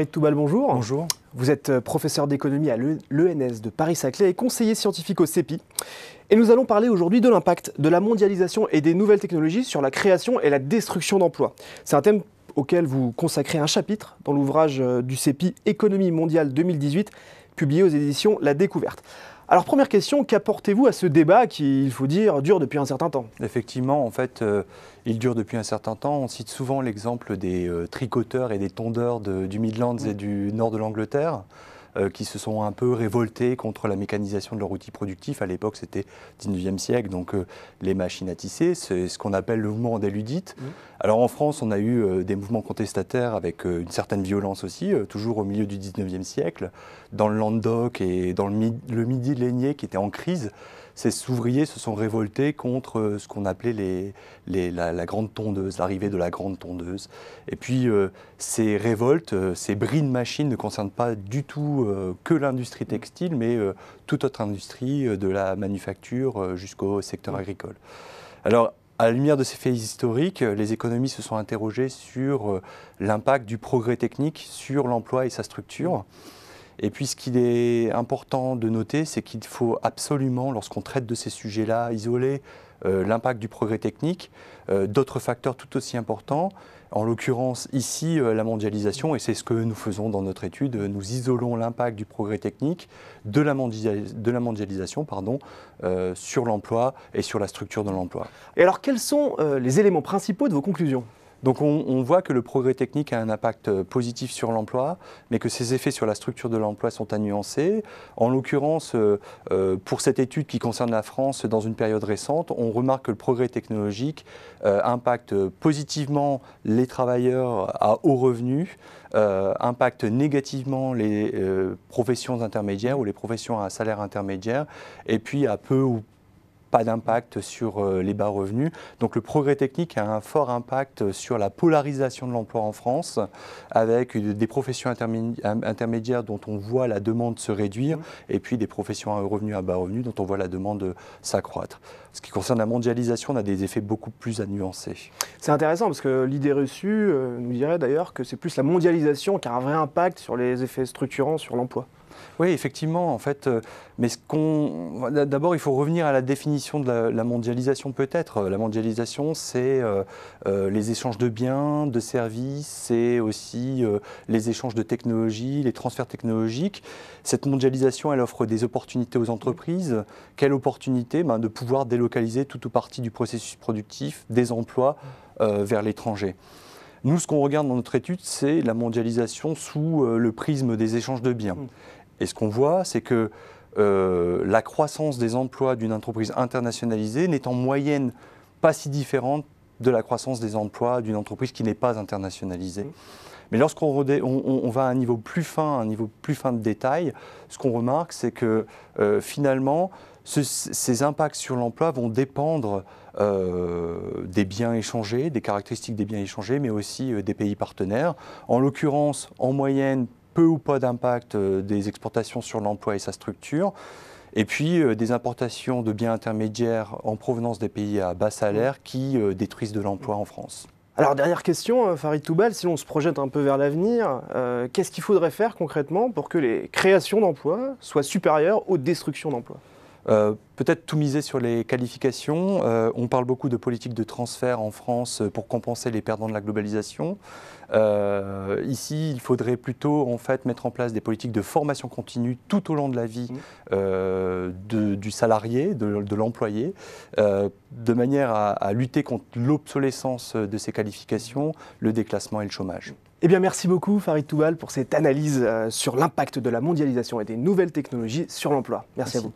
de Toubal, bonjour. Bonjour. Vous êtes euh, professeur d'économie à l'ENS de Paris-Saclay et conseiller scientifique au CEPI. Et nous allons parler aujourd'hui de l'impact de la mondialisation et des nouvelles technologies sur la création et la destruction d'emplois. C'est un thème auquel vous consacrez un chapitre dans l'ouvrage euh, du CEPI Économie mondiale 2018, publié aux éditions La Découverte. Alors première question, qu'apportez-vous à ce débat qui, il faut dire, dure depuis un certain temps Effectivement, en fait, euh, il dure depuis un certain temps. On cite souvent l'exemple des euh, tricoteurs et des tondeurs du Midlands et mm. du nord de l'Angleterre euh, qui se sont un peu révoltés contre la mécanisation de leur outil productif. À l'époque, c'était 19e siècle, donc les machines à tisser, c'est ce qu'on appelle le mouvement des ludites. Mm. Alors en France, on a eu euh, des mouvements contestataires avec euh, une certaine violence aussi, euh, toujours au milieu du 19e siècle, dans le Landoc et dans le, Midi, le Midi qui était en crise. Ces ouvriers se sont révoltés contre ce qu'on appelait les, la, grande tondeuse, l'arrivée de la grande tondeuse. Et puis ces révoltes, ces bris de machines ne concernent pas du tout que l'industrie textile, mais toute autre industrie, de la manufacture jusqu'au secteur agricole. Alors à la lumière de ces faits historiques, euh, les économistes se sont interrogés sur euh, l'impact du progrès technique sur l'emploi et sa structure. Et puis ce qu'il est important de noter, c'est qu'il faut absolument, lorsqu'on traite de ces sujets-là, isoler euh, l'impact du progrès technique, euh, d'autres facteurs tout aussi importants, en l'occurrence ici euh, la mondialisation, et c'est ce que nous faisons dans notre étude, nous isolons l'impact du progrès technique de la, de la mondialisation pardon, sur l'emploi et sur la structure de l'emploi. Et alors quels sont les éléments principaux de vos conclusions donc on, voit que le progrès technique a un impact euh, positif sur l'emploi, mais que ses effets sur la structure de l'emploi sont à nuancer. En l'occurrence, euh, euh, pour cette étude qui concerne la France dans une période récente, on remarque que le progrès technologique impacte positivement les travailleurs à haut revenu, impacte négativement les professions intermédiaires ou les professions à salaire intermédiaire, et puis à peu ou pas d'impact sur euh, les bas revenus. Donc le progrès technique a un fort impact sur la polarisation de l'emploi en France, avec des professions intermédiaires dont on voit la demande se réduire, mmh. et puis des professions à revenus à bas revenus dont on voit la demande s'accroître. Ce qui concerne la mondialisation, on a des effets beaucoup plus à nuancer. C'est intéressant parce que l'idée reçue euh, nous dirait d'ailleurs que c'est plus la mondialisation qui a un vrai impact sur les effets structurants sur l'emploi. Oui, effectivement, en fait, euh, mais ce qu'on, d'abord, il faut revenir à la définition de la, mondialisation peut-être. La mondialisation, c'est euh, euh, les échanges de biens, de services, c'est aussi les échanges de technologies, les transferts technologiques. Cette mondialisation, elle offre des opportunités aux entreprises. Quelle opportunité ben, De pouvoir délocaliser toute ou partie du processus productif, des emplois vers l'étranger. Nous, ce qu'on regarde dans notre étude, c'est la mondialisation sous le prisme des échanges de biens. Mmh. Et ce qu'on voit, c'est que euh, la croissance des emplois d'une entreprise internationalisée n'est en moyenne pas si différente de la croissance des emplois d'une entreprise qui n'est pas internationalisée. Mmh. Mais lorsqu'on va à un niveau plus fin, un niveau plus fin de détail, ce qu'on remarque, c'est que euh, finalement, ces impacts sur l'emploi vont dépendre euh, des biens échangés, des caractéristiques des biens échangés, mais aussi des pays partenaires. En l'occurrence, en moyenne, peu ou pas d'impact euh, des exportations sur l'emploi et sa structure. Et puis euh, des importations de biens intermédiaires en provenance des pays à bas salaire qui euh, détruisent de l'emploi en France. Alors dernière question, Farid Toubal, si l'on se projette un peu vers l'avenir, qu'est-ce qu'il faudrait faire concrètement pour que les créations d'emplois soient supérieures aux destructions d'emplois euh, peut-être tout miser sur les qualifications. Euh, on parle beaucoup de politique de transfert en France euh, pour compenser les perdants de la globalisation. ici, il faudrait plutôt en fait mettre en place des politiques de formation continue tout au long de la vie mmh. du salarié, de, l'employé, de manière à, lutter contre l'obsolescence de ces qualifications, le déclassement et le chômage. Eh bien, merci beaucoup Farid Toubal pour cette analyse sur l'impact de la mondialisation et des nouvelles technologies sur l'emploi. merci, à vous.